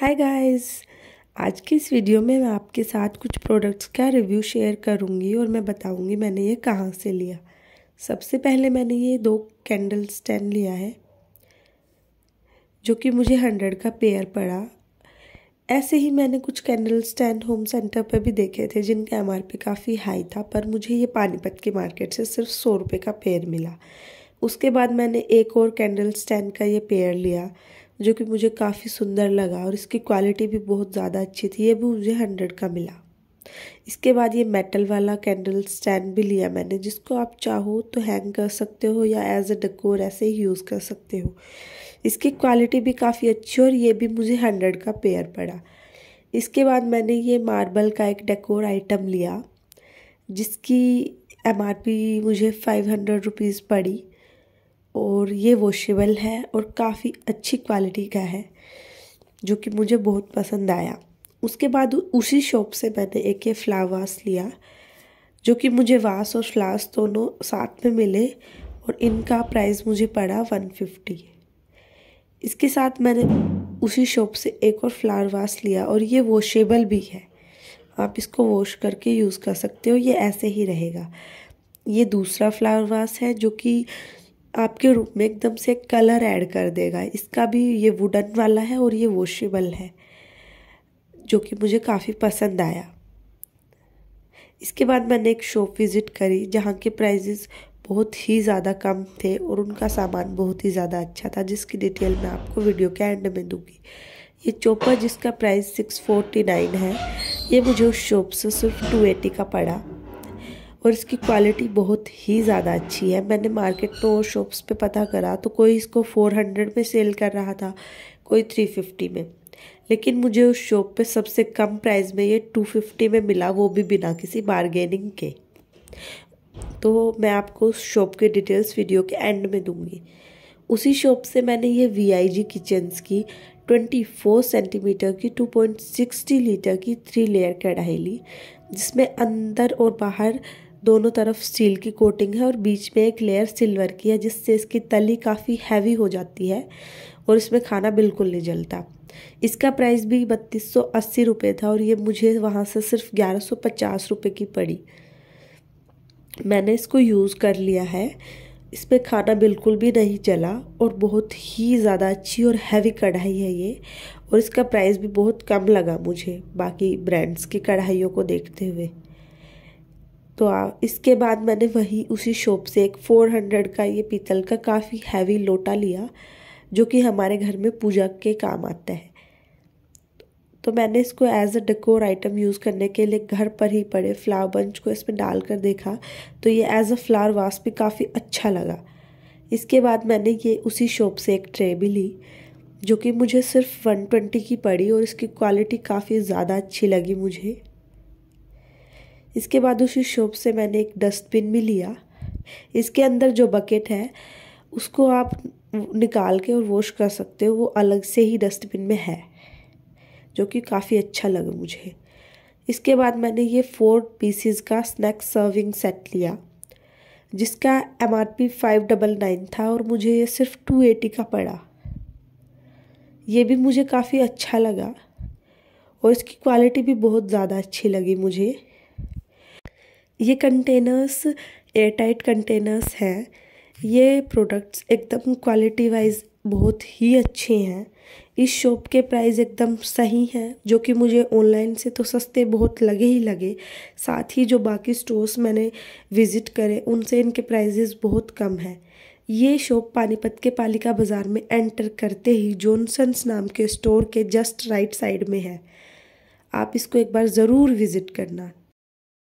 hi guys आज की इस वीडियो में मैं आपके साथ कुछ प्रोडक्ट्स का रिव्यू शेयर करूंगी और मैं बताऊंगी मैंने ये कहाँ से लिया सबसे पहले मैंने ये दो कैंडल स्टैंड लिया है जो कि मुझे हंड्रेड का पेयर पड़ा ऐसे ही मैंने कुछ कैंडल स्टैंड होम सेंटर पर भी देखे थे जिनका एम आर पी काफ़ी हाई था पर मुझे ये पानीपत की मार्केट से सिर्फ सौ रुपये का पेयर मिला उसके बाद मैंने एक और कैंडल स्टैंड का ये पेयर लिया जो कि मुझे काफ़ी सुंदर लगा और इसकी क्वालिटी भी बहुत ज़्यादा अच्छी थी ये भी मुझे हंड्रेड का मिला इसके बाद ये मेटल वाला कैंडल स्टैंड भी लिया मैंने जिसको आप चाहो तो हैंग कर सकते हो या एज अ डेकोर ऐसे ही यूज़ कर सकते हो इसकी क्वालिटी भी काफ़ी अच्छी और ये भी मुझे हंड्रेड का पेयर पड़ा इसके बाद मैंने ये मार्बल का एक डेकोर आइटम लिया जिसकी एम मुझे फाइव हंड्रेड रुपीज़ पड़ी और ये वॉशेबल है और काफ़ी अच्छी क्वालिटी का है जो कि मुझे बहुत पसंद आया उसके बाद उसी शॉप से मैंने एक ये फ्लावास लिया जो कि मुझे वास और फ्लास दोनों साथ में मिले और इनका प्राइस मुझे पड़ा वन फिफ्टी इसके साथ मैंने उसी शॉप से एक और फ्लावर वास लिया और ये वॉशेबल भी है आप इसको वॉश करके यूज़ कर सकते हो ये ऐसे ही रहेगा ये दूसरा फ्लावर वास है जो कि आपके रूप में एकदम से कलर ऐड कर देगा इसका भी ये वुडन वाला है और ये वॉशेबल है जो कि मुझे काफ़ी पसंद आया इसके बाद मैंने एक शॉप विज़िट करी जहाँ के प्राइजेस बहुत ही ज़्यादा कम थे और उनका सामान बहुत ही ज़्यादा अच्छा था जिसकी डिटेल मैं आपको वीडियो के एंड में दूँगी ये चोपर जिसका प्राइस सिक्स फोर्टी नाइन है ये मुझे उस शॉप से सिर्फ टू एटी का पड़ा और इसकी क्वालिटी बहुत ही ज़्यादा अच्छी है मैंने मार्केट में और शॉप्स पे पता करा तो कोई इसको 400 में सेल कर रहा था कोई 350 में लेकिन मुझे उस शॉप पे सबसे कम प्राइस में ये 250 में मिला वो भी बिना किसी बारगेनिंग के तो मैं आपको उस शॉप के डिटेल्स वीडियो के एंड में दूँगी उसी शॉप से मैंने ये वी आई जी किचन्स की 24 सेंटीमीटर की 2.60 लीटर की थ्री लेयर कढ़ाई ली जिसमें अंदर और बाहर दोनों तरफ स्टील की कोटिंग है और बीच में एक लेयर सिल्वर की है जिससे इसकी तली काफ़ी हैवी हो जाती है और इसमें खाना बिल्कुल नहीं जलता इसका प्राइस भी बत्तीस सौ अस्सी रुपये था और ये मुझे वहाँ से सिर्फ ग्यारह सौ पचास रुपये की पड़ी मैंने इसको यूज़ कर लिया है इस पर खाना बिल्कुल भी नहीं चला और बहुत ही ज़्यादा अच्छी और हैवी कढ़ाई है ये और इसका प्राइस भी बहुत कम लगा मुझे बाकी ब्रांड्स की कढ़ाइयों को देखते हुए तो आ, इसके बाद मैंने वही उसी शॉप से एक 400 का ये पीतल का काफ़ी हैवी लोटा लिया जो कि हमारे घर में पूजा के काम आता है तो मैंने इसको as a decor item use करने के लिए घर पर ही पड़े फ्लावर बंच को इसमें डाल कर देखा तो ये एज अ फ्लावर वास भी काफ़ी अच्छा लगा इसके बाद मैंने ये उसी शॉप से एक ट्रे भी ली जो कि मुझे सिर्फ 120 की पड़ी और इसकी क्वालिटी काफ़ी ज़्यादा अच्छी लगी मुझे इसके बाद उसी शॉप से मैंने एक डस्टबिन भी लिया इसके अंदर जो बकेट है उसको आप निकाल के और वॉश कर सकते हो वो अलग से ही डस्टबिन में है जो कि काफ़ी अच्छा लगा मुझे इसके बाद मैंने ये फोर पीसीज का स्नैक सर्विंग सेट लिया जिसका M R P five double nine था और मुझे ये सिर्फ टू एटी का पड़ा ये भी मुझे काफ़ी अच्छा लगा और इसकी क्वालिटी भी बहुत ज़्यादा अच्छी लगी मुझे ये कंटेनर्स एयरटाइट कंटेनर्स हैं ये प्रोडक्ट्स एकदम क्वालिटी वाइज बहुत ही अच्छे हैं इस शॉप के प्राइस एकदम सही हैं जो कि मुझे ऑनलाइन से तो सस्ते बहुत लगे ही लगे साथ ही जो बाकी स्टोर्स मैंने विज़िट करे उनसे इनके प्राइजेस बहुत कम हैं ये शॉप पानीपत के पालिका बाज़ार में एंटर करते ही जॉनसन्स नाम के स्टोर के जस्ट राइट साइड में है आप इसको एक बार ज़रूर विज़िट करना